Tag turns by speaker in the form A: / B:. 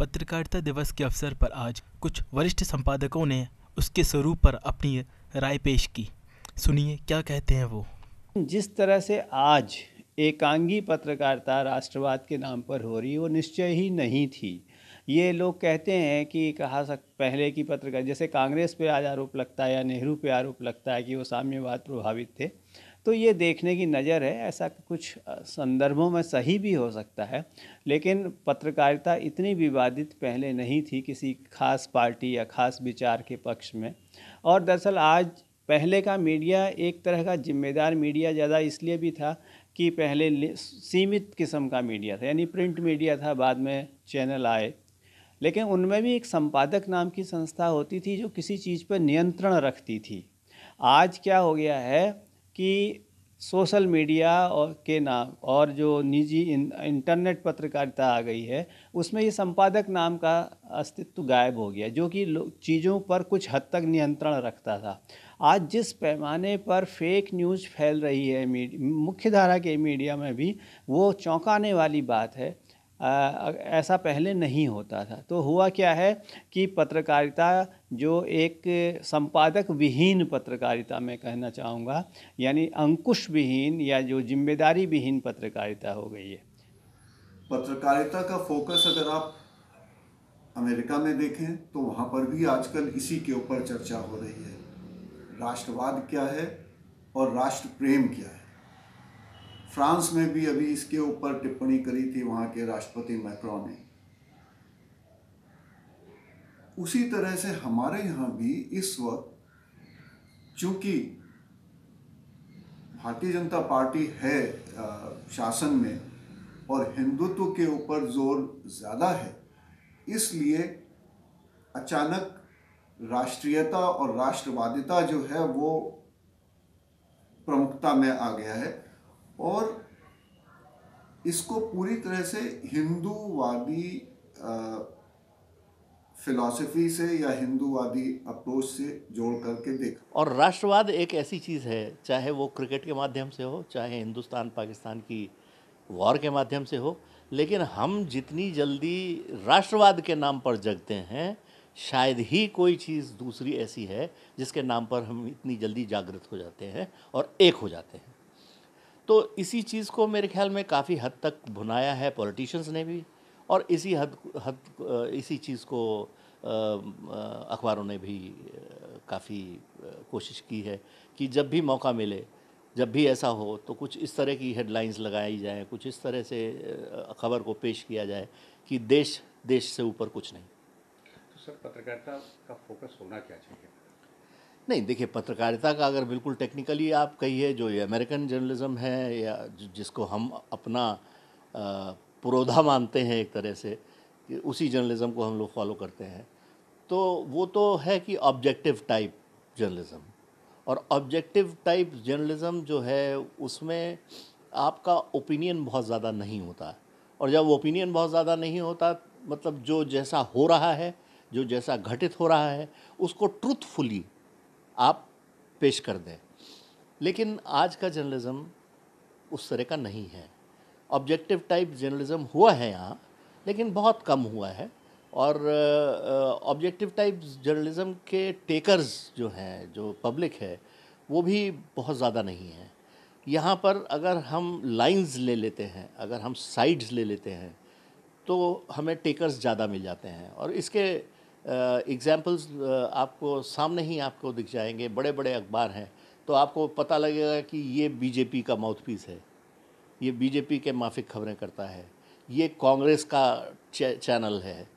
A: पत्रकारिता दिवस के अवसर पर आज कुछ वरिष्ठ संपादकों ने उसके स्वरूप पर अपनी राय पेश की सुनिए क्या कहते हैं वो जिस तरह से आज एकांगी पत्रकारिता राष्ट्रवाद के नाम पर हो रही वो निश्चय ही नहीं थी ये लोग कहते हैं कि कहा सक पहले की पत्रकार जैसे कांग्रेस पे आज आरोप लगता है या नेहरू पे आरोप लगता है कि वो साम्यवाद प्रभावित थे तो ये देखने की नज़र है ऐसा कुछ संदर्भों में सही भी हो सकता है लेकिन पत्रकारिता इतनी विवादित पहले नहीं थी किसी खास पार्टी या खास विचार के पक्ष में और दरअसल आज पहले का मीडिया एक तरह का जिम्मेदार मीडिया ज़्यादा इसलिए भी था कि पहले सीमित किस्म का मीडिया था यानी प्रिंट मीडिया था बाद में चैनल आए लेकिन उनमें भी एक संपादक नाम की संस्था होती थी जो किसी चीज़ पर नियंत्रण रखती थी आज क्या हो गया है कि सोशल मीडिया और के नाम और जो निजी इंटरनेट पत्रकारिता आ गई है उसमें ये संपादक नाम का अस्तित्व गायब हो गया जो कि चीज़ों पर कुछ हद तक नियंत्रण रखता था आज जिस पैमाने पर फेक न्यूज़ फैल रही है मुख्य धारा के मीडिया में भी वो चौंकाने वाली बात है ऐसा पहले नहीं होता था तो हुआ क्या है कि पत्रकारिता जो एक संपादक विहीन पत्रकारिता मैं कहना चाहूँगा यानी अंकुश विहीन या जो जिम्मेदारी विहीन पत्रकारिता हो गई है
B: पत्रकारिता का फोकस अगर आप अमेरिका में देखें तो वहाँ पर भी आजकल इसी के ऊपर चर्चा हो रही है राष्ट्रवाद क्या है और राष्ट्र प्रेम क्या है फ्रांस में भी अभी इसके ऊपर टिप्पणी करी थी वहां के राष्ट्रपति मैक्रॉ ने उसी तरह से हमारे यहाँ भी इस वक्त चूंकि भारतीय जनता पार्टी है शासन में और हिंदुत्व के ऊपर जोर ज़्यादा है इसलिए अचानक राष्ट्रीयता और राष्ट्रवादिता जो है वो प्रमुखता में आ गया है और इसको पूरी तरह से हिंदूवादी फिलॉसफी से या हिंदूवादी अप्रोच से जोड़ करके देख
C: और राष्ट्रवाद एक ऐसी चीज़ है चाहे वो क्रिकेट के माध्यम से हो चाहे हिंदुस्तान पाकिस्तान की वॉर के माध्यम से हो लेकिन हम जितनी जल्दी राष्ट्रवाद के नाम पर जगते हैं शायद ही कोई चीज़ दूसरी ऐसी है जिसके नाम पर हम इतनी जल्दी जागृत हो जाते हैं और एक हो जाते हैं तो इसी चीज़ को मेरे ख्याल में काफ़ी हद तक भुनाया है पॉलिटिशियंस ने भी और इसी हद हद इसी चीज़ को अखबारों ने भी काफ़ी कोशिश की है कि जब भी मौका मिले जब भी ऐसा हो तो कुछ इस तरह की हेडलाइंस लगाई जाए कुछ इस तरह से खबर को पेश किया जाए कि देश देश से ऊपर कुछ नहीं तो सर पत्रकारिता का फोकस होना क्या चाहिए नहीं देखिए पत्रकारिता का अगर बिल्कुल टेक्निकली आप कहिए जो ये अमेरिकन जर्नलिज़्म है या जिसको हम अपना पुरोधा मानते हैं एक तरह से कि उसी जर्नलिज़्म को हम लोग फॉलो करते हैं तो वो तो है कि ऑब्जेक्टिव टाइप जर्नलिज़्म और ऑब्जेक्टिव टाइप जर्नलिज़्म जो है उसमें आपका ओपिनियन बहुत ज़्यादा नहीं होता और जब ओपिनियन बहुत ज़्यादा नहीं होता मतलब जो जैसा हो रहा है जो जैसा घटित हो रहा है उसको ट्रूथफुली आप पेश कर दें लेकिन आज का जर्नलिज़्म उस तरह का नहीं है ऑब्जेक्टिव टाइप जर्नलिज़म हुआ है यहाँ लेकिन बहुत कम हुआ है और ऑब्जेक्टिव टाइप जर्नलिज्म के टेकर्स जो हैं जो पब्लिक है वो भी बहुत ज़्यादा नहीं है यहाँ पर अगर हम लाइंस ले लेते हैं अगर हम साइड्स ले लेते हैं तो हमें टेकर्स ज़्यादा मिल जाते हैं और इसके एग्ज़ाम्पल्स आपको सामने ही आपको दिख जाएंगे बड़े बड़े अखबार हैं तो आपको पता लगेगा कि ये बीजेपी का माउथपीस है ये बीजेपी के माफिक खबरें करता है ये कांग्रेस का चैनल है